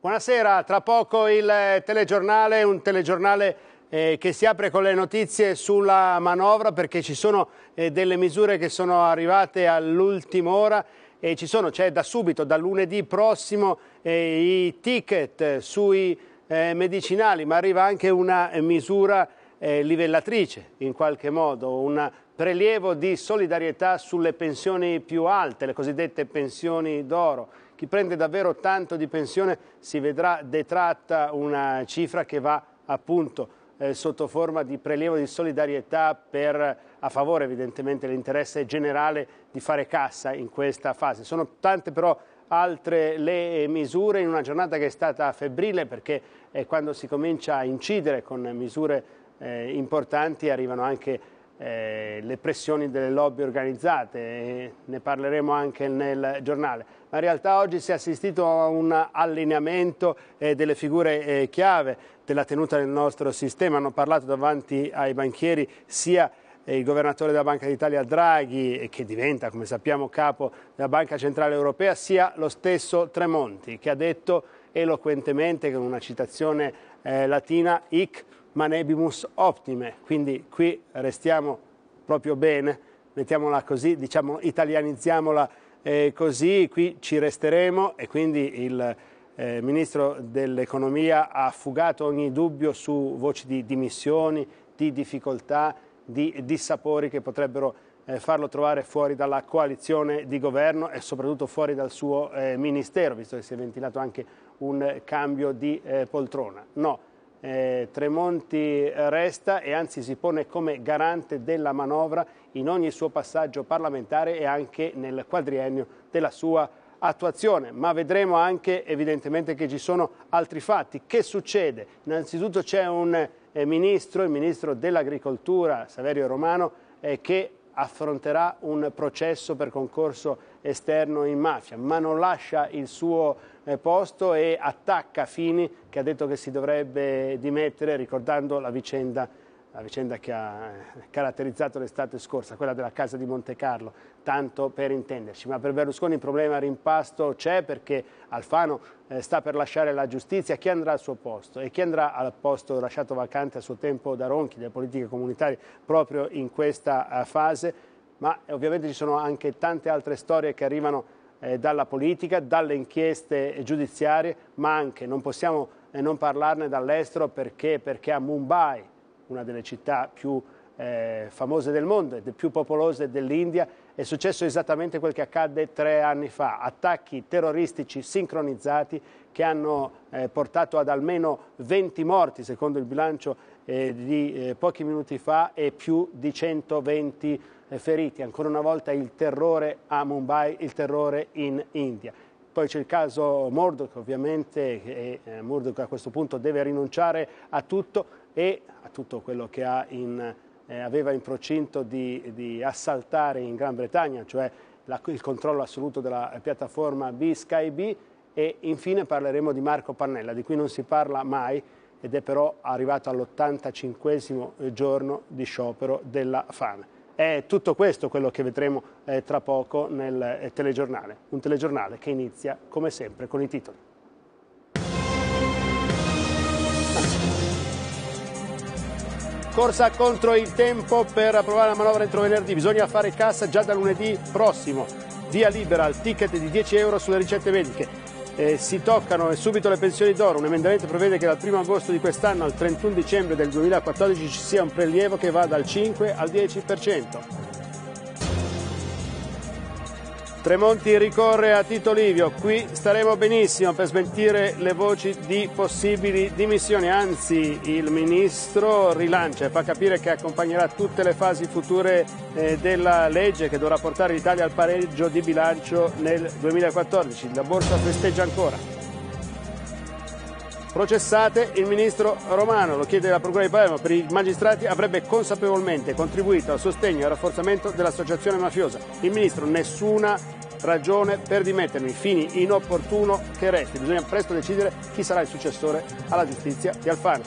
Buonasera, tra poco il eh, telegiornale, un telegiornale eh, che si apre con le notizie sulla manovra perché ci sono eh, delle misure che sono arrivate all'ultima ora e ci sono, c'è cioè, da subito, da lunedì prossimo, eh, i ticket sui eh, medicinali, ma arriva anche una misura eh, livellatrice in qualche modo, un prelievo di solidarietà sulle pensioni più alte, le cosiddette pensioni d'oro chi prende davvero tanto di pensione si vedrà detratta una cifra che va appunto eh, sotto forma di prelievo di solidarietà per, a favore evidentemente dell'interesse generale di fare cassa in questa fase. Sono tante però altre le eh, misure in una giornata che è stata febbrile perché è eh, quando si comincia a incidere con misure eh, importanti arrivano anche eh, le pressioni delle lobby organizzate, eh, ne parleremo anche nel giornale ma in realtà oggi si è assistito a un allineamento eh, delle figure eh, chiave della tenuta del nostro sistema. Hanno parlato davanti ai banchieri sia eh, il governatore della Banca d'Italia Draghi, eh, che diventa, come sappiamo, capo della Banca Centrale Europea, sia lo stesso Tremonti, che ha detto eloquentemente, con una citazione eh, latina, hic manebimus optime. Quindi qui restiamo proprio bene, mettiamola così, diciamo italianizziamola eh, così qui ci resteremo e quindi il eh, Ministro dell'Economia ha fugato ogni dubbio su voci di dimissioni, di difficoltà, di dissapori che potrebbero eh, farlo trovare fuori dalla coalizione di governo e soprattutto fuori dal suo eh, Ministero, visto che si è ventilato anche un cambio di eh, poltrona. No, eh, Tremonti resta e anzi si pone come garante della manovra in ogni suo passaggio parlamentare e anche nel quadriennio della sua attuazione, ma vedremo anche evidentemente che ci sono altri fatti. Che succede? Innanzitutto c'è un eh, ministro, il ministro dell'agricoltura Saverio Romano, eh, che affronterà un processo per concorso esterno in mafia, ma non lascia il suo eh, posto e attacca Fini che ha detto che si dovrebbe dimettere ricordando la vicenda la vicenda che ha eh, caratterizzato l'estate scorsa, quella della casa di Monte Carlo, tanto per intenderci. Ma per Berlusconi il problema rimpasto c'è perché Alfano eh, sta per lasciare la giustizia, chi andrà al suo posto e chi andrà al posto lasciato vacante a suo tempo da Ronchi, delle politiche comunitarie, proprio in questa eh, fase. Ma ovviamente ci sono anche tante altre storie che arrivano dalla politica, dalle inchieste giudiziarie, ma anche non possiamo non parlarne dall'estero perché, perché a Mumbai una delle città più eh, famose del mondo e più popolose dell'India, è successo esattamente quel che accadde tre anni fa, attacchi terroristici sincronizzati che hanno eh, portato ad almeno 20 morti, secondo il bilancio eh, di eh, pochi minuti fa, e più di 120 eh, feriti. Ancora una volta il terrore a Mumbai, il terrore in India. Poi c'è il caso Murdoch, ovviamente, e eh, Murdoch a questo punto deve rinunciare a tutto, e a tutto quello che in, eh, aveva in procinto di, di, assaltare in Gran Bretagna, cioè la, il controllo assoluto della eh, piattaforma B-SkyB e infine parleremo di Marco Pannella, di cui non si parla mai ed è però arrivato all'85 eh, giorno di sciopero della fame. È tutto questo quello che vedremo eh, tra poco nel eh, telegiornale, un telegiornale che inizia come sempre con i titoli. corsa contro il tempo per approvare la manovra entro venerdì, bisogna fare cassa già da lunedì prossimo, via libera al ticket di 10 euro sulle ricette mediche. Eh, si toccano subito le pensioni d'oro. Un emendamento prevede che dal 1 agosto di quest'anno al 31 dicembre del 2014 ci sia un prelievo che va dal 5 al 10%. Tremonti ricorre a Tito Livio, qui staremo benissimo per smentire le voci di possibili dimissioni, anzi il ministro rilancia e fa capire che accompagnerà tutte le fasi future eh, della legge che dovrà portare l'Italia al pareggio di bilancio nel 2014. La borsa festeggia ancora. Processate il ministro Romano, lo chiede la Procura di Palermo, per i magistrati avrebbe consapevolmente contribuito al sostegno e al rafforzamento dell'associazione mafiosa. Il ministro nessuna ragione per dimettermi, fini inopportuno che resti. Bisogna presto decidere chi sarà il successore alla giustizia di Alfano.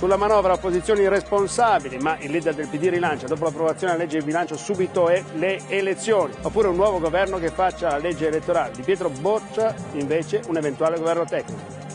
Sulla manovra opposizioni responsabili, ma il leader del PD rilancia dopo l'approvazione della legge di bilancio subito le elezioni, oppure un nuovo governo che faccia la legge elettorale. Di Pietro boccia invece un eventuale governo tecnico.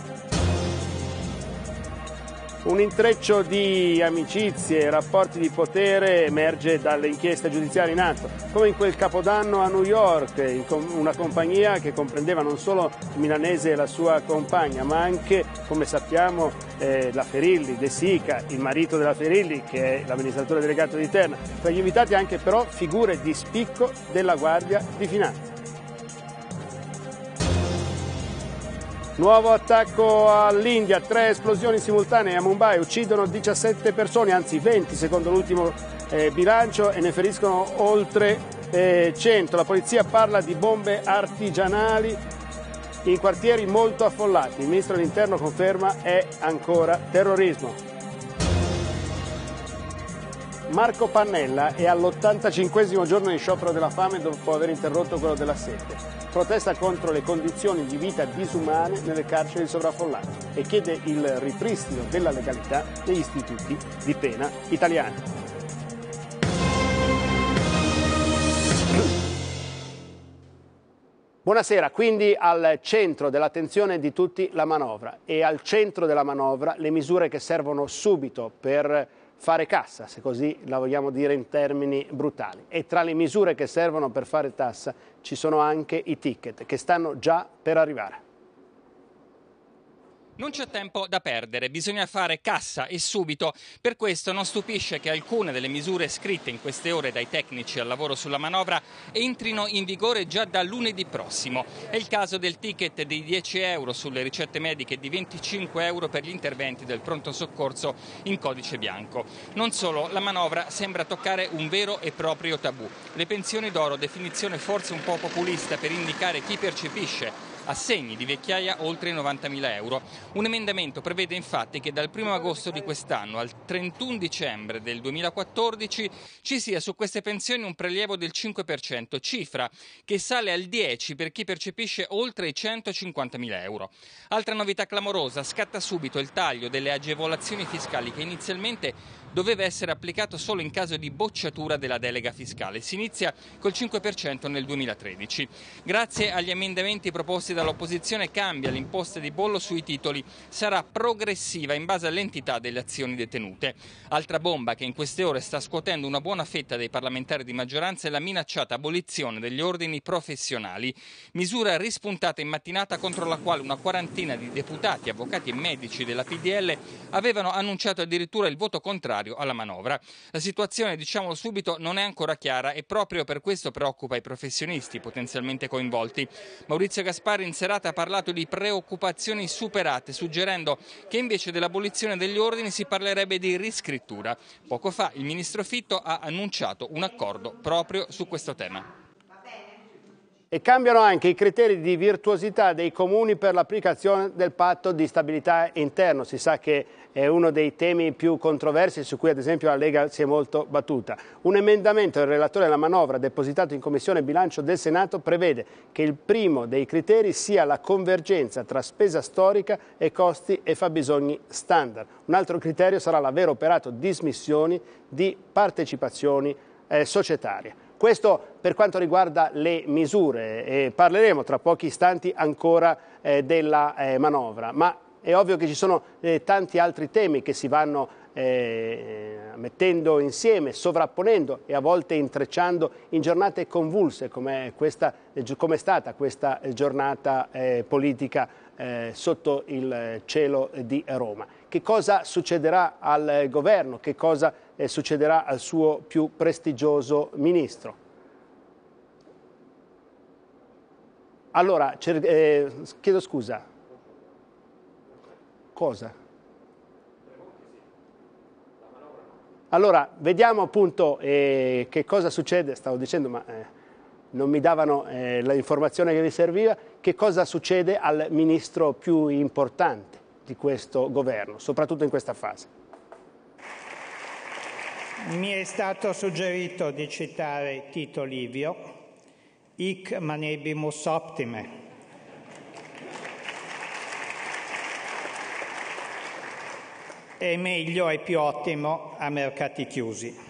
Un intreccio di amicizie e rapporti di potere emerge dalle inchieste giudiziarie in atto, come in quel capodanno a New York, una compagnia che comprendeva non solo Milanese e la sua compagna, ma anche, come sappiamo, eh, la Ferilli, De Sica, il marito della Ferilli, che è l'amministratore delegato di Terna. Tra gli invitati anche però figure di spicco della Guardia di Finanza. Nuovo attacco all'India, tre esplosioni simultanee a Mumbai, uccidono 17 persone, anzi 20 secondo l'ultimo eh, bilancio e ne feriscono oltre eh, 100. La polizia parla di bombe artigianali in quartieri molto affollati. Il ministro dell'interno conferma è ancora terrorismo. Marco Pannella è all'85 giorno di sciopero della fame dopo aver interrotto quello della sete. Protesta contro le condizioni di vita disumane nelle carceri sovraffollate e chiede il ripristino della legalità negli istituti di pena italiani. Buonasera, quindi al centro dell'attenzione di tutti la manovra e al centro della manovra le misure che servono subito per fare cassa, se così la vogliamo dire in termini brutali. E tra le misure che servono per fare tassa ci sono anche i ticket che stanno già per arrivare. Non c'è tempo da perdere, bisogna fare cassa e subito. Per questo non stupisce che alcune delle misure scritte in queste ore dai tecnici al lavoro sulla manovra entrino in vigore già da lunedì prossimo. È il caso del ticket di 10 euro sulle ricette mediche e di 25 euro per gli interventi del pronto soccorso in codice bianco. Non solo, la manovra sembra toccare un vero e proprio tabù. Le pensioni d'oro, definizione forse un po' populista per indicare chi percepisce assegni di vecchiaia oltre i 90.000 euro. Un emendamento prevede infatti che dal 1 agosto di quest'anno al 31 dicembre del 2014 ci sia su queste pensioni un prelievo del 5%, cifra che sale al 10% per chi percepisce oltre i 150.000 euro. Altra novità clamorosa, scatta subito il taglio delle agevolazioni fiscali che inizialmente doveva essere applicato solo in caso di bocciatura della delega fiscale. Si inizia col 5% nel 2013. Grazie agli emendamenti proposti dall'opposizione cambia l'imposta di bollo sui titoli, sarà progressiva in base all'entità delle azioni detenute. Altra bomba che in queste ore sta scuotendo una buona fetta dei parlamentari di maggioranza è la minacciata abolizione degli ordini professionali, misura rispuntata in mattinata contro la quale una quarantina di deputati, avvocati e medici della PDL avevano annunciato addirittura il voto contrario alla manovra. La situazione, diciamolo subito, non è ancora chiara e proprio per questo preoccupa i professionisti potenzialmente coinvolti. Maurizio Gaspari in serata ha parlato di preoccupazioni superate, suggerendo che invece dell'abolizione degli ordini si parlerebbe di riscrittura. Poco fa il ministro Fitto ha annunciato un accordo proprio su questo tema. E cambiano anche i criteri di virtuosità dei comuni per l'applicazione del patto di stabilità interno. Si sa che è uno dei temi più controversi su cui ad esempio la Lega si è molto battuta. Un emendamento del relatore alla manovra depositato in Commissione Bilancio del Senato prevede che il primo dei criteri sia la convergenza tra spesa storica e costi e fabbisogni standard. Un altro criterio sarà l'aver operato dismissioni di partecipazioni eh, societarie. Questo per quanto riguarda le misure, e parleremo tra pochi istanti ancora eh, della eh, manovra, ma è ovvio che ci sono eh, tanti altri temi che si vanno eh, eh mettendo insieme, sovrapponendo e a volte intrecciando in giornate convulse come, questa, eh, come è stata questa eh, giornata eh, politica sotto il cielo di Roma. Che cosa succederà al governo? Che cosa succederà al suo più prestigioso ministro? Allora, eh, chiedo scusa. Cosa? Allora, vediamo appunto eh, che cosa succede, stavo dicendo ma eh, non mi davano eh, l'informazione che vi serviva, che cosa succede al ministro più importante di questo governo, soprattutto in questa fase. Mi è stato suggerito di citare Tito Livio, Ic manebimus optime, è meglio e più ottimo a mercati chiusi.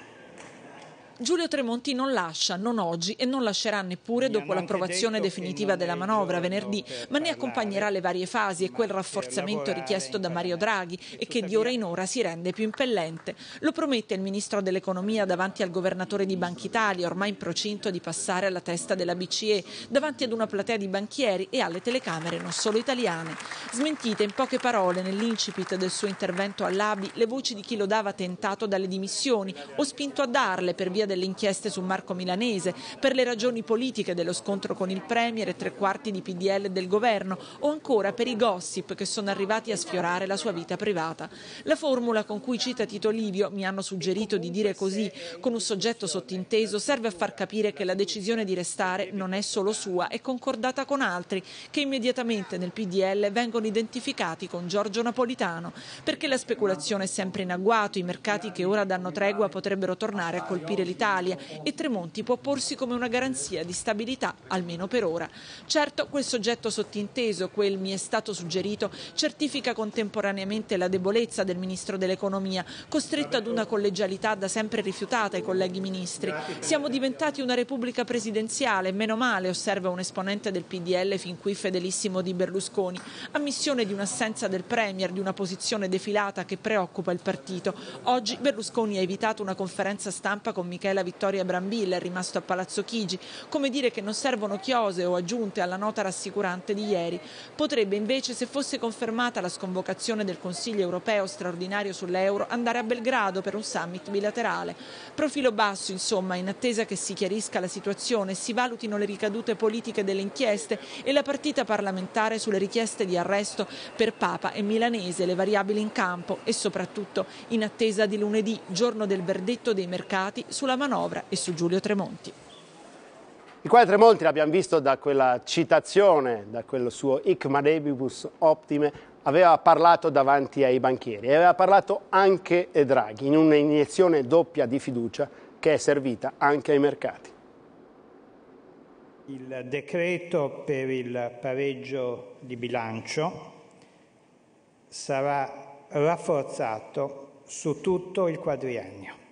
Giulio Tremonti non lascia, non oggi e non lascerà neppure dopo l'approvazione definitiva della manovra venerdì, ma ne accompagnerà le varie fasi e quel rafforzamento richiesto da Mario Draghi e che di ora in ora si rende più impellente. Lo promette il Ministro dell'Economia davanti al Governatore di Banca Italia, ormai in procinto di passare alla testa della BCE, davanti ad una platea di banchieri e alle telecamere non solo italiane. Smentite in poche parole nell'incipit del suo intervento all'ABI le voci di chi lo dava tentato dalle dimissioni o spinto a darle per via via delle inchieste su Marco Milanese, per le ragioni politiche dello scontro con il Premier e tre quarti di PDL del governo o ancora per i gossip che sono arrivati a sfiorare la sua vita privata. La formula con cui cita Tito Livio, mi hanno suggerito di dire così, con un soggetto sottinteso, serve a far capire che la decisione di restare non è solo sua, è concordata con altri che immediatamente nel PDL vengono identificati con Giorgio Napolitano, perché la speculazione è sempre in agguato, i mercati che ora danno tregua potrebbero tornare a colpire l'Italia. Italia e Tremonti può porsi come una garanzia di stabilità, almeno per ora. Certo, quel soggetto sottinteso, quel mi è stato suggerito, certifica contemporaneamente la debolezza del Ministro dell'Economia, costretto ad una collegialità da sempre rifiutata ai colleghi ministri. Siamo diventati una repubblica presidenziale, meno male, osserva un esponente del PDL fin qui fedelissimo di Berlusconi, ammissione di un'assenza del Premier, di una posizione defilata che preoccupa il partito. Oggi Berlusconi ha evitato una conferenza stampa con Michele Michela Vittoria Brambilla, rimasto a Palazzo Chigi, come dire che non servono chiose o aggiunte alla nota rassicurante di ieri. Potrebbe invece, se fosse confermata la sconvocazione del Consiglio europeo straordinario sull'euro, andare a Belgrado per un summit bilaterale. Profilo basso, insomma, in attesa che si chiarisca la situazione, si valutino le ricadute politiche delle inchieste e la partita parlamentare sulle richieste di arresto per Papa e Milanese, le variabili in campo e soprattutto in attesa di lunedì, giorno del verdetto dei mercati, sulla sulla manovra e su Giulio Tremonti. Il quale Tremonti l'abbiamo visto da quella citazione, da quel suo Ic manebibus optime, aveva parlato davanti ai banchieri e aveva parlato anche eh, Draghi in un'iniezione doppia di fiducia che è servita anche ai mercati. Il decreto per il pareggio di bilancio sarà rafforzato su tutto il quadriennio.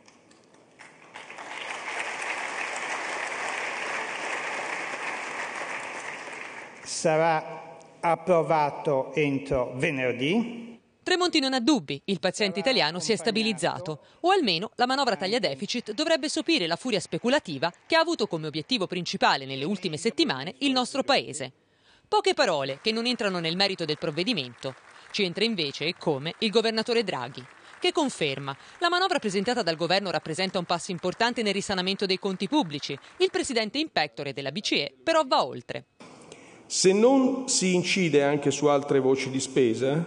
sarà approvato entro venerdì. Tremonti non ha dubbi, il paziente italiano si è stabilizzato, o almeno la manovra taglia deficit dovrebbe sopire la furia speculativa che ha avuto come obiettivo principale nelle ultime settimane il nostro Paese. Poche parole che non entrano nel merito del provvedimento. Ci entra invece e come il governatore Draghi, che conferma la manovra presentata dal governo rappresenta un passo importante nel risanamento dei conti pubblici. Il presidente in pectore della BCE però va oltre. Se non si incide anche su altre voci di spesa,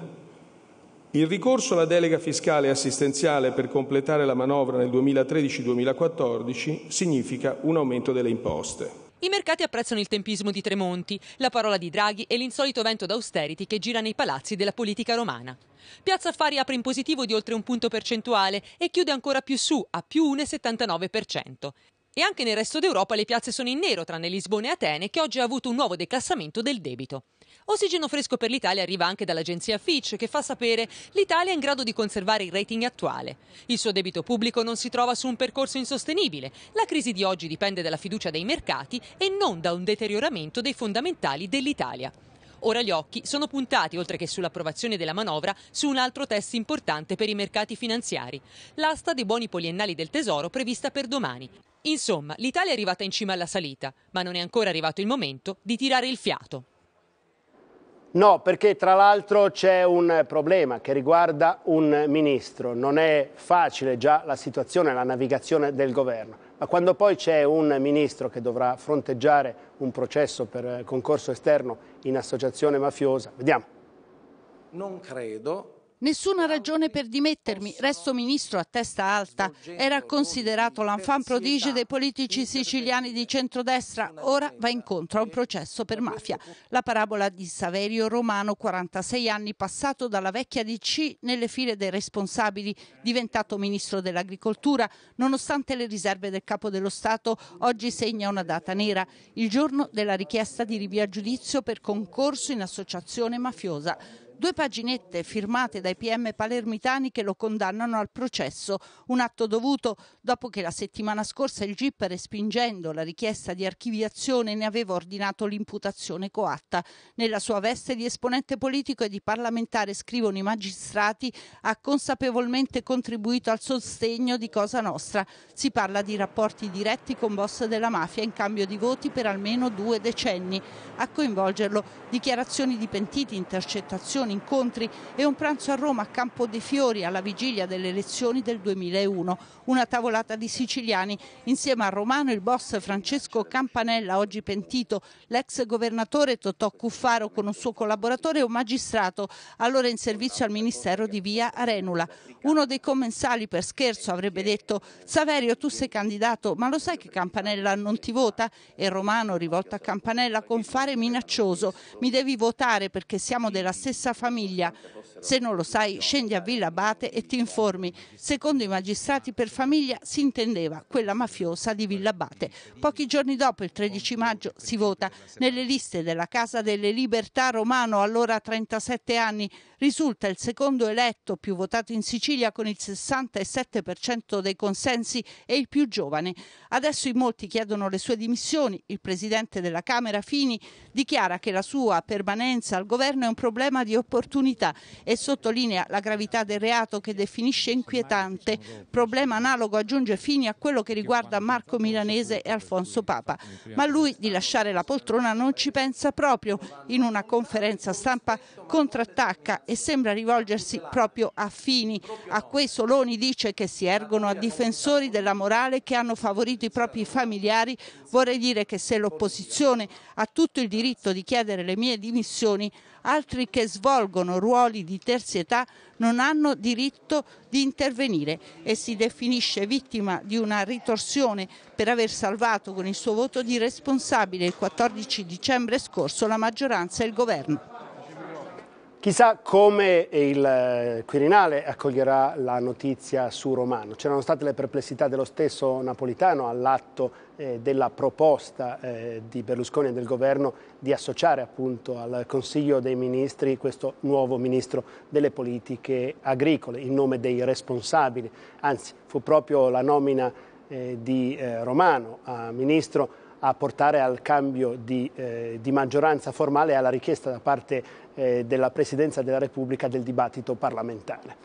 il ricorso alla delega fiscale e assistenziale per completare la manovra nel 2013-2014 significa un aumento delle imposte. I mercati apprezzano il tempismo di Tremonti, la parola di Draghi e l'insolito vento d'austerity che gira nei palazzi della politica romana. Piazza Affari apre in positivo di oltre un punto percentuale e chiude ancora più su, a più 1,79%. E anche nel resto d'Europa le piazze sono in nero, tranne Lisbona e Atene, che oggi ha avuto un nuovo declassamento del debito. Ossigeno fresco per l'Italia arriva anche dall'agenzia Fitch, che fa sapere che l'Italia è in grado di conservare il rating attuale. Il suo debito pubblico non si trova su un percorso insostenibile. La crisi di oggi dipende dalla fiducia dei mercati e non da un deterioramento dei fondamentali dell'Italia. Ora gli occhi sono puntati, oltre che sull'approvazione della manovra, su un altro test importante per i mercati finanziari, l'asta dei buoni poliennali del Tesoro prevista per domani. Insomma, l'Italia è arrivata in cima alla salita, ma non è ancora arrivato il momento di tirare il fiato. No, perché tra l'altro c'è un problema che riguarda un ministro. Non è facile già la situazione, la navigazione del governo ma quando poi c'è un ministro che dovrà fronteggiare un processo per eh, concorso esterno in associazione mafiosa, vediamo. Non credo Nessuna ragione per dimettermi, resto ministro a testa alta. Era considerato l'enfant prodigio dei politici siciliani di centrodestra, ora va incontro a un processo per mafia. La parabola di Saverio Romano, 46 anni, passato dalla vecchia DC nelle file dei responsabili, diventato ministro dell'agricoltura, nonostante le riserve del capo dello Stato, oggi segna una data nera, il giorno della richiesta di rivia giudizio per concorso in associazione mafiosa. Due paginette firmate dai PM palermitani che lo condannano al processo, un atto dovuto dopo che la settimana scorsa il GIP, respingendo la richiesta di archiviazione, ne aveva ordinato l'imputazione coatta. Nella sua veste di esponente politico e di parlamentare, scrivono i magistrati, ha consapevolmente contribuito al sostegno di Cosa Nostra. Si parla di rapporti diretti con boss della mafia in cambio di voti per almeno due decenni. A coinvolgerlo dichiarazioni di pentiti, intercettazioni convenzioni, incontri e un pranzo a Roma a Campo dei Fiori alla vigilia delle elezioni del 2001. Una tavolata di siciliani insieme a Romano il boss Francesco Campanella, oggi pentito, l'ex governatore Totò Cuffaro con un suo collaboratore e un magistrato, allora in servizio al ministero di Via Arenula. Uno dei commensali per scherzo avrebbe detto Saverio tu sei candidato ma lo sai che Campanella non ti vota? E Romano rivolto a Campanella con fare minaccioso mi devi votare perché siamo della stessa famiglia. Se non lo sai, scendi a Villa Abate e ti informi. Secondo i magistrati, per famiglia si intendeva quella mafiosa di Villa Abate. Pochi giorni dopo, il 13 maggio, si vota. Nelle liste della Casa delle Libertà Romano, allora 37 anni, risulta il secondo eletto più votato in Sicilia con il 67% dei consensi e il più giovane. Adesso in molti chiedono le sue dimissioni. Il presidente della Camera, Fini, dichiara che la sua permanenza al governo è un problema di opposizione opportunità e sottolinea la gravità del reato che definisce inquietante. Problema analogo aggiunge fini a quello che riguarda Marco Milanese e Alfonso Papa. Ma lui di lasciare la poltrona non ci pensa proprio. In una conferenza stampa contrattacca e sembra rivolgersi proprio a fini. A quei Soloni dice che si ergono a difensori della morale che hanno favorito i propri familiari. Vorrei dire che se l'opposizione ha tutto il diritto di chiedere le mie dimissioni, altri che svolgono ruoli di terzietà non hanno diritto di intervenire e si definisce vittima di una ritorsione per aver salvato con il suo voto di responsabile il 14 dicembre scorso la maggioranza e il governo. Chissà come il eh, Quirinale accoglierà la notizia su Romano. C'erano state le perplessità dello stesso Napolitano all'atto eh, della proposta eh, di Berlusconi e del governo di associare appunto al Consiglio dei Ministri questo nuovo Ministro delle Politiche Agricole in nome dei responsabili. Anzi, fu proprio la nomina di Romano a Ministro a portare al cambio di, eh, di maggioranza formale e alla richiesta da parte eh, della Presidenza della Repubblica del dibattito parlamentare.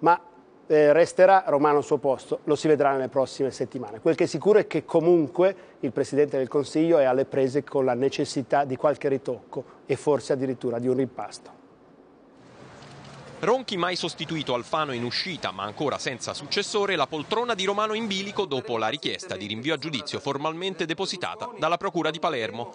Ma eh, resterà Romano al suo posto, lo si vedrà nelle prossime settimane. Quel che è sicuro è che comunque il Presidente del Consiglio è alle prese con la necessità di qualche ritocco e forse addirittura di un ripasto. Ronchi mai sostituito Alfano in uscita, ma ancora senza successore, la poltrona di Romano in bilico dopo la richiesta di rinvio a giudizio formalmente depositata dalla Procura di Palermo.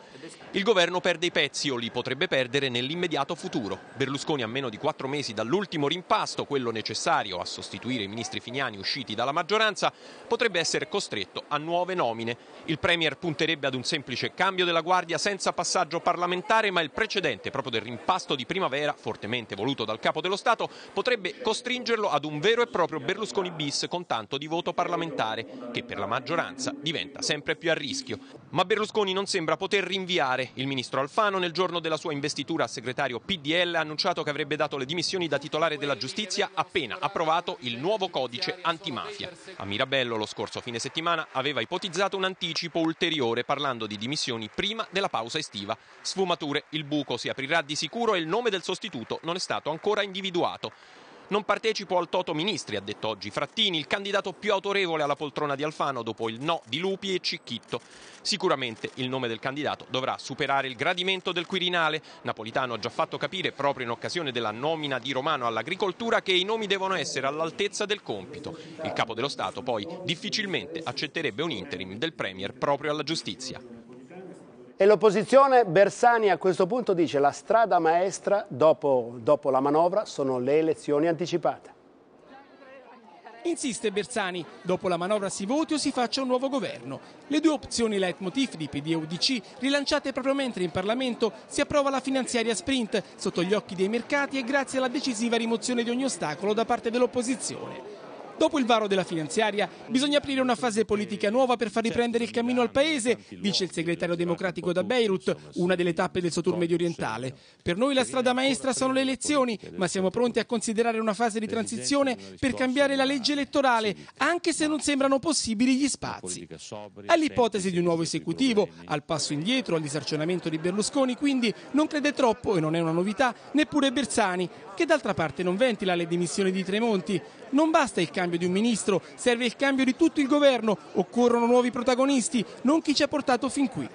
Il governo perde i pezzi o li potrebbe perdere nell'immediato futuro. Berlusconi a meno di quattro mesi dall'ultimo rimpasto, quello necessario a sostituire i ministri finiani usciti dalla maggioranza, potrebbe essere costretto a nuove nomine. Il Premier punterebbe ad un semplice cambio della guardia senza passaggio parlamentare, ma il precedente proprio del rimpasto di primavera, fortemente voluto dal Capo dello Stato, Stato potrebbe costringerlo ad un vero e proprio Berlusconi bis con tanto di voto parlamentare, che per la maggioranza diventa sempre più a rischio. Ma Berlusconi non sembra poter rinviare. Il ministro Alfano nel giorno della sua investitura a segretario PDL ha annunciato che avrebbe dato le dimissioni da titolare della giustizia appena approvato il nuovo codice antimafia. A Mirabello lo scorso fine settimana aveva ipotizzato un anticipo ulteriore parlando di dimissioni prima della pausa estiva. Sfumature, il buco si aprirà di sicuro e il nome del sostituto non è stato ancora individuato individuato. Non partecipo al Toto Ministri, ha detto oggi Frattini, il candidato più autorevole alla poltrona di Alfano dopo il no di Lupi e Cicchitto. Sicuramente il nome del candidato dovrà superare il gradimento del Quirinale. Napolitano ha già fatto capire, proprio in occasione della nomina di Romano all'agricoltura, che i nomi devono essere all'altezza del compito. Il capo dello Stato poi difficilmente accetterebbe un interim del Premier proprio alla giustizia. E l'opposizione, Bersani a questo punto dice la strada maestra dopo, dopo la manovra sono le elezioni anticipate. Insiste Bersani, dopo la manovra si voti o si faccia un nuovo governo. Le due opzioni leitmotiv di PD e UDC, rilanciate proprio mentre in Parlamento si approva la finanziaria sprint, sotto gli occhi dei mercati e grazie alla decisiva rimozione di ogni ostacolo da parte dell'opposizione. Dopo il varo della finanziaria bisogna aprire una fase politica nuova per far riprendere il cammino al Paese, dice il segretario democratico da Beirut, una delle tappe del suo tour medio orientale. Per noi la strada maestra sono le elezioni, ma siamo pronti a considerare una fase di transizione per cambiare la legge elettorale, anche se non sembrano possibili gli spazi. All'ipotesi di un nuovo esecutivo, al passo indietro, al disarcionamento di Berlusconi, quindi non crede troppo, e non è una novità, neppure Bersani, che d'altra parte non ventila le dimissioni di Tremonti. Non basta il cambio cambio di un ministro, serve il cambio di tutto il governo, occorrono nuovi protagonisti, non chi ci ha portato fin qui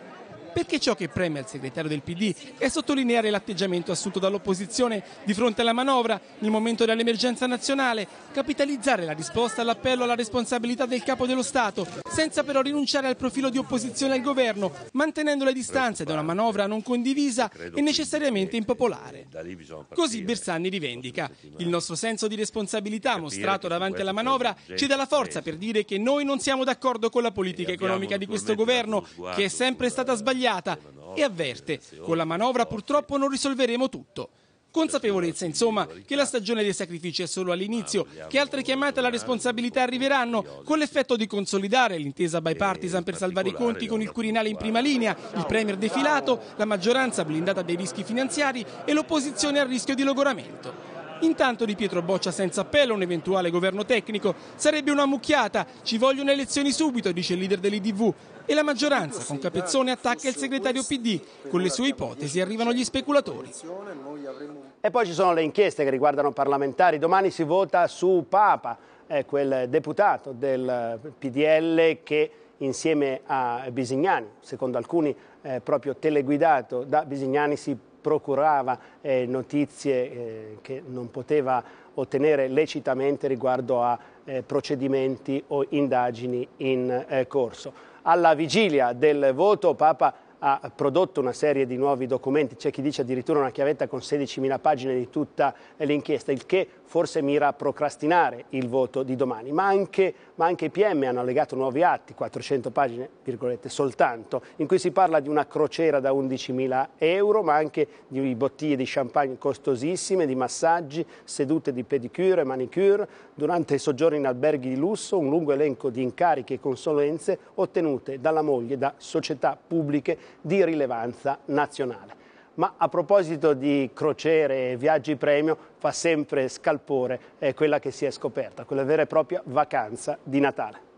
perché ciò che preme al segretario del PD è sottolineare l'atteggiamento assunto dall'opposizione di fronte alla manovra nel momento dell'emergenza nazionale, capitalizzare la risposta all'appello alla responsabilità del capo dello Stato, senza però rinunciare al profilo di opposizione al governo, mantenendo le distanze da una manovra non condivisa e necessariamente impopolare. Così Bersani rivendica. Il nostro senso di responsabilità mostrato davanti alla manovra ci dà la forza per dire che noi non siamo d'accordo con la politica economica di questo governo, che è sempre stata sbagliata sbagliata e avverte, con la manovra purtroppo non risolveremo tutto. Consapevolezza, insomma, che la stagione dei sacrifici è solo all'inizio, ah, che altre chiamate alla responsabilità arriveranno, con l'effetto di consolidare l'intesa eh, bipartisan per salvare i conti con il Quirinale in prima linea, il Premier defilato, la maggioranza blindata dai rischi finanziari e l'opposizione al rischio di logoramento. Intanto Di Pietro boccia senza appello un eventuale governo tecnico. Sarebbe una mucchiata, ci vogliono elezioni subito, dice il leader dell'IDV. E la maggioranza, con Capezzone, attacca il segretario PD. Con le sue ipotesi arrivano gli speculatori. E poi ci sono le inchieste che riguardano parlamentari. Domani si vota su Papa, eh, quel deputato del PDL che insieme a Bisignani, secondo alcuni eh, proprio teleguidato da Bisignani, si procurava eh, notizie eh, che non poteva ottenere lecitamente riguardo a eh, procedimenti o indagini in eh, corso. Alla vigilia del voto Papa ha prodotto una serie di nuovi documenti, c'è chi dice addirittura una chiavetta con 16.000 pagine di tutta eh, l'inchiesta, il che forse mira a procrastinare il voto di domani, ma anche, ma anche i PM hanno allegato nuovi atti, 400 pagine soltanto, in cui si parla di una crociera da 11.000 euro, ma anche di bottiglie di champagne costosissime, di massaggi, sedute di pedicure, manicure, durante i soggiorni in alberghi di lusso, un lungo elenco di incarichi e consulenze ottenute dalla moglie da società pubbliche di rilevanza nazionale ma a proposito di crociere e viaggi premio fa sempre scalpore eh, quella che si è scoperta, quella vera e propria vacanza di Natale.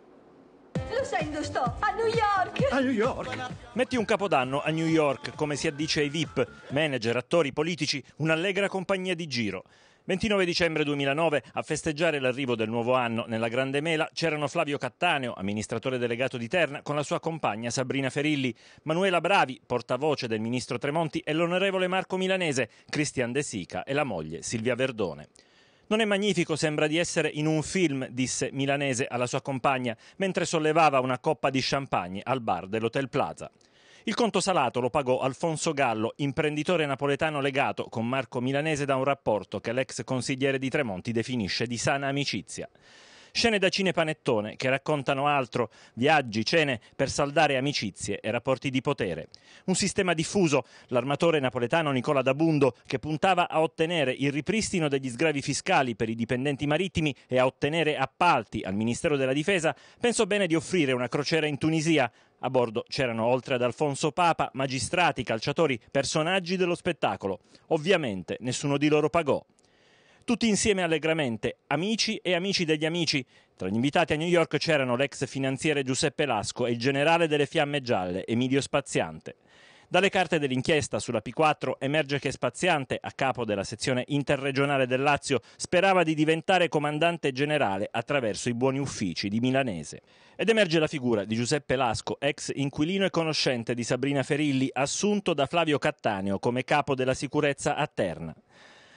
Lo sai dove sto? A New York! A New York! Metti un capodanno a New York, come si addice ai VIP, manager, attori, politici, un'allegra compagnia di giro. 29 dicembre 2009, a festeggiare l'arrivo del nuovo anno nella Grande Mela, c'erano Flavio Cattaneo, amministratore delegato di Terna, con la sua compagna Sabrina Ferilli, Manuela Bravi, portavoce del ministro Tremonti, e l'onorevole Marco Milanese, Cristian De Sica e la moglie Silvia Verdone. Non è magnifico, sembra di essere in un film, disse Milanese alla sua compagna, mentre sollevava una coppa di champagne al bar dell'Hotel Plaza. Il conto salato lo pagò Alfonso Gallo, imprenditore napoletano legato con Marco Milanese da un rapporto che l'ex consigliere di Tremonti definisce di sana amicizia. Scene da Cine Panettone che raccontano altro, viaggi, cene per saldare amicizie e rapporti di potere. Un sistema diffuso, l'armatore napoletano Nicola Dabundo che puntava a ottenere il ripristino degli sgravi fiscali per i dipendenti marittimi e a ottenere appalti al Ministero della Difesa, pensò bene di offrire una crociera in Tunisia, a bordo c'erano, oltre ad Alfonso Papa, magistrati, calciatori, personaggi dello spettacolo. Ovviamente nessuno di loro pagò. Tutti insieme allegramente, amici e amici degli amici. Tra gli invitati a New York c'erano l'ex finanziere Giuseppe Lasco e il generale delle Fiamme Gialle, Emilio Spaziante. Dalle carte dell'inchiesta sulla P4 emerge che Spaziante, a capo della sezione interregionale del Lazio, sperava di diventare comandante generale attraverso i buoni uffici di Milanese. Ed emerge la figura di Giuseppe Lasco, ex inquilino e conoscente di Sabrina Ferilli, assunto da Flavio Cattaneo come capo della sicurezza a Terna.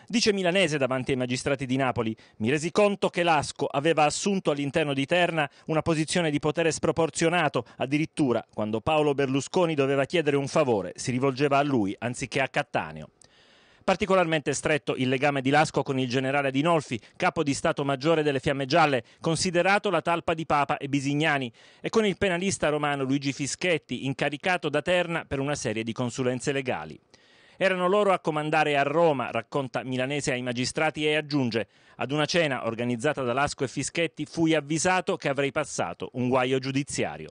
Dice Milanese davanti ai magistrati di Napoli: Mi resi conto che Lasco aveva assunto all'interno di Terna una posizione di potere sproporzionato, addirittura quando Paolo Berlusconi doveva chiedere un favore si rivolgeva a lui anziché a Cattaneo. Particolarmente stretto il legame di Lasco con il generale Adinolfi, capo di Stato Maggiore delle Fiamme Gialle, considerato la talpa di Papa e Bisignani, e con il penalista romano Luigi Fischetti, incaricato da Terna per una serie di consulenze legali. Erano loro a comandare a Roma, racconta Milanese ai magistrati e aggiunge ad una cena organizzata da Lasco e Fischetti fui avvisato che avrei passato un guaio giudiziario.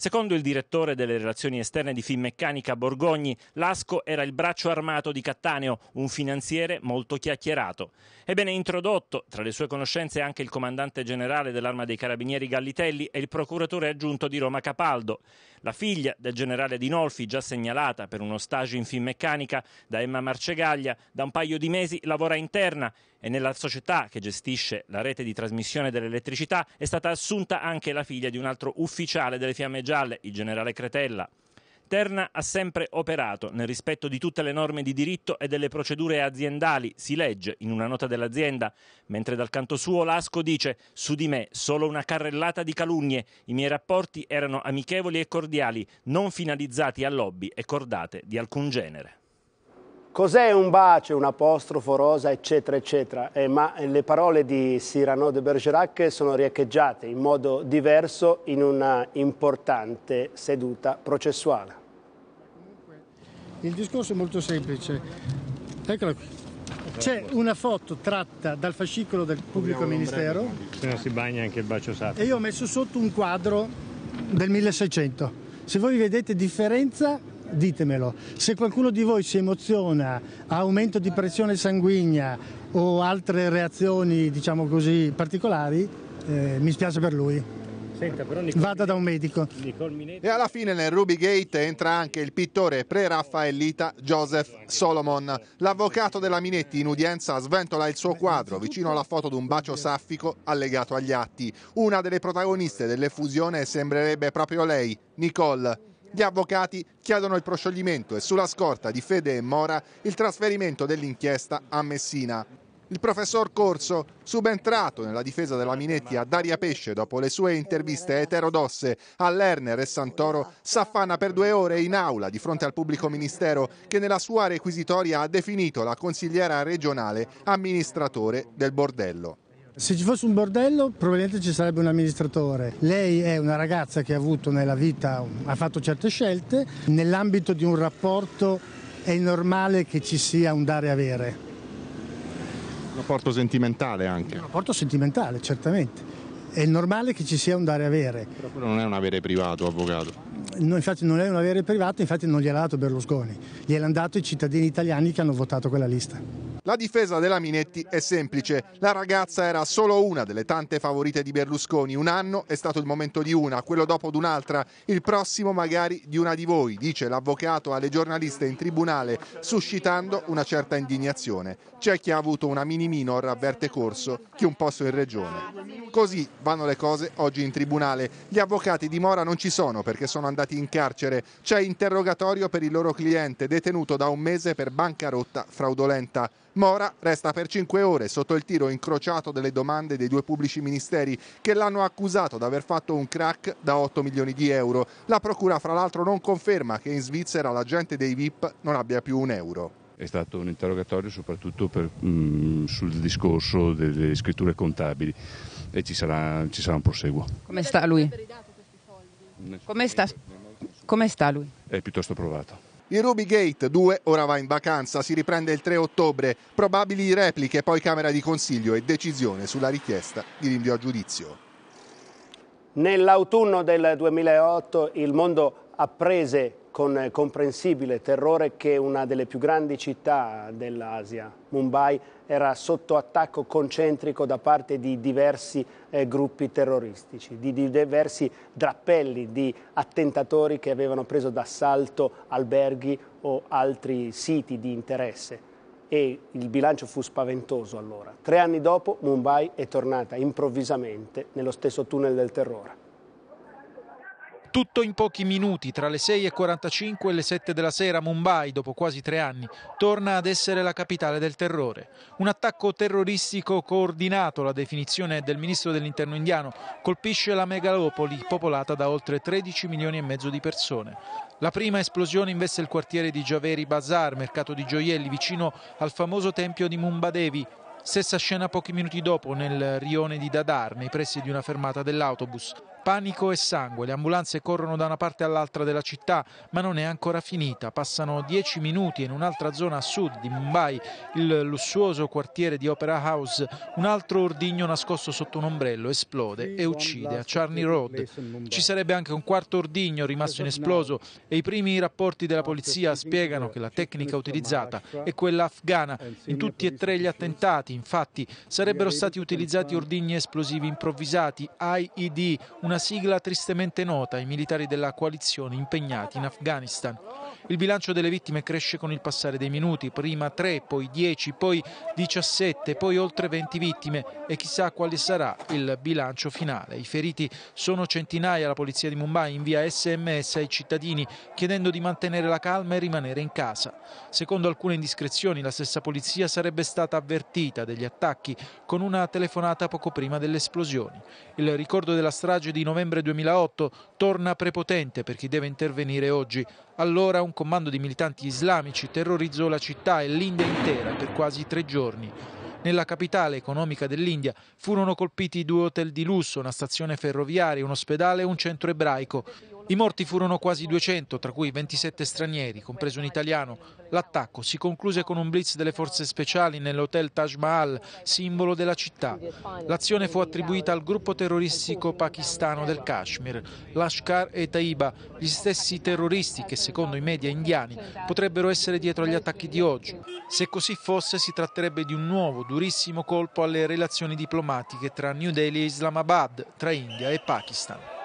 Secondo il direttore delle relazioni esterne di Finmeccanica Borgogni, Lasco era il braccio armato di Cattaneo, un finanziere molto chiacchierato. Ebbene, introdotto tra le sue conoscenze anche il comandante generale dell'arma dei carabinieri Gallitelli e il procuratore aggiunto di Roma Capaldo. La figlia del generale Di Nolfi, già segnalata per uno stage in Finmeccanica da Emma Marcegaglia, da un paio di mesi lavora interna e nella società che gestisce la rete di trasmissione dell'elettricità è stata assunta anche la figlia di un altro ufficiale delle Fiamme Gialle, il generale Cretella. Terna ha sempre operato nel rispetto di tutte le norme di diritto e delle procedure aziendali, si legge in una nota dell'azienda, mentre dal canto suo Lasco dice su di me solo una carrellata di calunnie, i miei rapporti erano amichevoli e cordiali, non finalizzati a lobby e cordate di alcun genere. Cos'è un bacio, un apostrofo rosa, eccetera, eccetera? Eh, ma le parole di Cyrano de Bergerac sono riecheggiate in modo diverso in una importante seduta processuale. Il discorso è molto semplice. Eccola qui. C'è una foto tratta dal fascicolo del pubblico ministero. Se no si bagna anche il bacio sacro. E io ho messo sotto un quadro del 1600. Se voi vedete differenza ditemelo. Se qualcuno di voi si emoziona, ha aumento di pressione sanguigna o altre reazioni, diciamo così, particolari, eh, mi spiace per lui. Senta, Vada da un medico. E alla fine nel Ruby Gate entra anche il pittore pre-raffaellita Joseph Solomon. L'avvocato della Minetti in udienza sventola il suo quadro vicino alla foto di un bacio saffico allegato agli atti. Una delle protagoniste dell'effusione sembrerebbe proprio lei, Nicole. Gli avvocati chiedono il proscioglimento e sulla scorta di Fede e Mora il trasferimento dell'inchiesta a Messina. Il professor Corso, subentrato nella difesa della Minetti a Daria Pesce dopo le sue interviste eterodosse a Lerner e Santoro, s'affana per due ore in aula di fronte al pubblico ministero che nella sua requisitoria ha definito la consigliera regionale amministratore del bordello. Se ci fosse un bordello probabilmente ci sarebbe un amministratore. Lei è una ragazza che ha avuto nella vita, ha fatto certe scelte, nell'ambito di un rapporto è normale che ci sia un dare e avere. Un rapporto sentimentale anche. Un rapporto sentimentale, certamente. È normale che ci sia un dare e avere. Però quello non è un avere privato, avvocato. No, infatti non è un avere privato, infatti non gliel'ha dato Berlusconi, gliel'hanno dato i cittadini italiani che hanno votato quella lista. La difesa della Minetti è semplice. La ragazza era solo una delle tante favorite di Berlusconi. Un anno è stato il momento di una, quello dopo di un'altra, il prossimo magari di una di voi, dice l'avvocato alle giornaliste in tribunale, suscitando una certa indignazione. C'è chi ha avuto una mini minor a verte corso, chi un posto in regione. Così vanno le cose oggi in tribunale. Gli avvocati di Mora non ci sono perché sono andati in carcere. C'è interrogatorio per il loro cliente, detenuto da un mese per bancarotta fraudolenta. Mora resta per 5 ore sotto il tiro incrociato delle domande dei due pubblici ministeri che l'hanno accusato di aver fatto un crack da 8 milioni di euro. La procura fra l'altro non conferma che in Svizzera l'agente dei VIP non abbia più un euro. È stato un interrogatorio soprattutto per, mh, mm, sul discorso delle scritture contabili e ci sarà, ci sarà un proseguo. Come sta lui? Come sta, come sta lui? È piuttosto provato. Il Ruby Gate 2 ora va in vacanza, si riprende il 3 ottobre, probabili repliche, poi Camera di Consiglio e decisione sulla richiesta di rinvio a giudizio. Nell'autunno del 2008 il mondo apprese con eh, comprensibile terrore che una delle più grandi città dell'Asia, Mumbai, era sotto attacco concentrico da parte di diversi eh, gruppi terroristici, di, di, diversi drappelli di attentatori che avevano preso d'assalto alberghi o altri siti di interesse. E il bilancio fu spaventoso allora. Tre anni dopo Mumbai è tornata improvvisamente nello stesso tunnel del terrore. Tutto in pochi minuti, tra le 6.45 e le 7 della sera, Mumbai, dopo quasi tre anni, torna ad essere la capitale del terrore. Un attacco terroristico coordinato, la definizione del ministro dell'interno indiano, colpisce la megalopoli popolata da oltre 13 milioni e mezzo di persone. La prima esplosione investe il quartiere di Javeri Bazar, mercato di gioielli, vicino al famoso tempio di Mumbadevi, Stessa scena pochi minuti dopo nel rione di Dadar, nei pressi di una fermata dell'autobus. Panico e sangue, le ambulanze corrono da una parte all'altra della città, ma non è ancora finita. Passano dieci minuti e in un'altra zona a sud di Mumbai, il lussuoso quartiere di Opera House, un altro ordigno nascosto sotto un ombrello esplode e uccide a Charney Road. Ci sarebbe anche un quarto ordigno rimasto inesploso e i primi rapporti della polizia spiegano che la tecnica utilizzata è quella afghana. In tutti e tre gli attentati, infatti, sarebbero stati utilizzati ordigni esplosivi improvvisati, IED, un una sigla tristemente nota ai militari della coalizione impegnati in Afghanistan. Il bilancio delle vittime cresce con il passare dei minuti, prima 3, poi 10, poi 17, poi oltre 20 vittime e chissà quale sarà il bilancio finale. I feriti sono centinaia, la polizia di Mumbai invia sms ai cittadini chiedendo di mantenere la calma e rimanere in casa. Secondo alcune indiscrezioni la stessa polizia sarebbe stata avvertita degli attacchi con una telefonata poco prima delle esplosioni. Il ricordo della strage di novembre 2008 torna prepotente per chi deve intervenire oggi. Allora un un comando di militanti islamici terrorizzò la città e l'India intera per quasi tre giorni. Nella capitale economica dell'India furono colpiti due hotel di lusso, una stazione ferroviaria, un ospedale e un centro ebraico. I morti furono quasi 200, tra cui 27 stranieri, compreso un italiano. L'attacco si concluse con un blitz delle forze speciali nell'hotel Taj Mahal, simbolo della città. L'azione fu attribuita al gruppo terroristico pakistano del Kashmir, Lashkar e Taiba, gli stessi terroristi che secondo i media indiani potrebbero essere dietro agli attacchi di oggi. Se così fosse si tratterebbe di un nuovo, durissimo colpo alle relazioni diplomatiche tra New Delhi e Islamabad, tra India e Pakistan.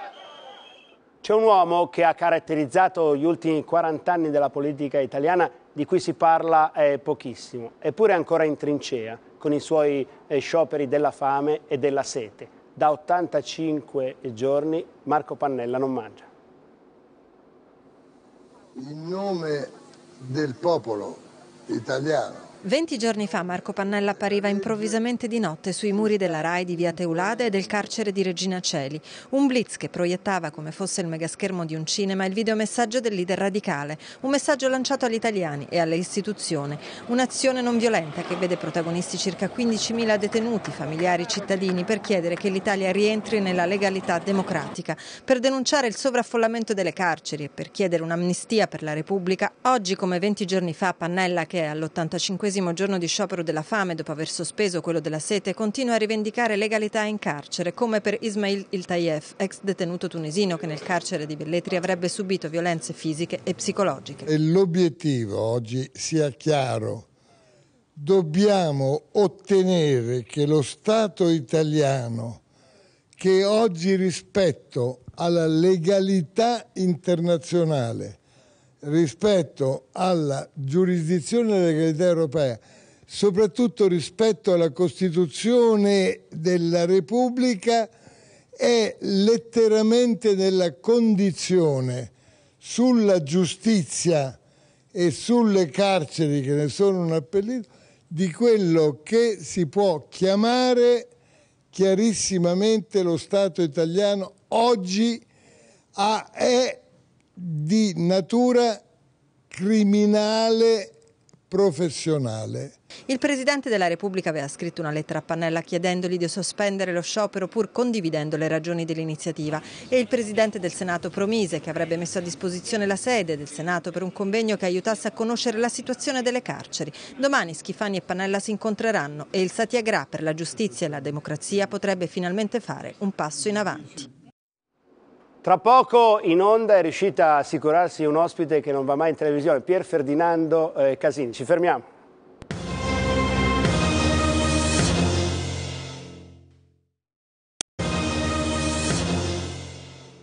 C'è un uomo che ha caratterizzato gli ultimi 40 anni della politica italiana di cui si parla eh, pochissimo, eppure è ancora in trincea con i suoi eh, scioperi della fame e della sete. Da 85 giorni Marco Pannella non mangia. In nome del popolo italiano Venti giorni fa Marco Pannella appariva improvvisamente di notte sui muri della RAI di Via Teulada e del carcere di Regina Celi. Un blitz che proiettava come fosse il megaschermo di un cinema il videomessaggio del leader radicale. Un messaggio lanciato agli italiani e alle istituzioni. Un'azione non violenta che vede protagonisti circa 15.000 detenuti, familiari, cittadini per chiedere che l'Italia rientri nella legalità democratica. Per denunciare il sovraffollamento delle carceri e per chiedere un'amnistia per la Repubblica, oggi come 20 giorni fa Pannella, che è all'85 diciottesimo giorno di sciopero della fame, dopo aver sospeso quello della sete, continua a rivendicare legalità in carcere, come per Ismail Il Iltayev, ex detenuto tunisino che nel carcere di Belletri avrebbe subito violenze fisiche e psicologiche. E l'obiettivo oggi sia chiaro. Dobbiamo ottenere che lo Stato italiano, che oggi rispetto alla legalità internazionale rispetto alla giurisdizione della legalità europea, soprattutto rispetto alla Costituzione della Repubblica, è letteralmente nella condizione sulla giustizia e sulle carceri che ne sono un appellito di quello che si può chiamare chiarissimamente lo Stato italiano oggi a, è di natura criminale professionale. Il Presidente della Repubblica aveva scritto una lettera a Pannella chiedendogli di sospendere lo sciopero pur condividendo le ragioni dell'iniziativa e il Presidente del Senato promise che avrebbe messo a disposizione la sede del Senato per un convegno che aiutasse a conoscere la situazione delle carceri. Domani Schifani e Pannella si incontreranno e il Satyagrà per la giustizia e la democrazia potrebbe finalmente fare un passo in avanti. Tra poco in onda è riuscita a assicurarsi un ospite che non va mai in televisione, Pier Ferdinando eh, Casini. Ci fermiamo.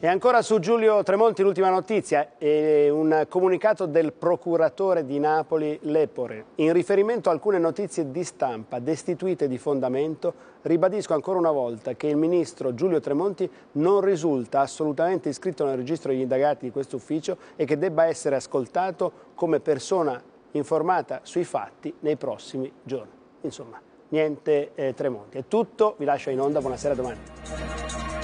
E ancora su Giulio Tremonti l'ultima notizia, è un comunicato del procuratore di Napoli Lepore. In riferimento a alcune notizie di stampa destituite di fondamento, ribadisco ancora una volta che il ministro Giulio Tremonti non risulta assolutamente iscritto nel registro degli indagati di questo ufficio e che debba essere ascoltato come persona informata sui fatti nei prossimi giorni. Insomma, niente eh, Tremonti. È tutto, vi lascio in onda, buonasera domani.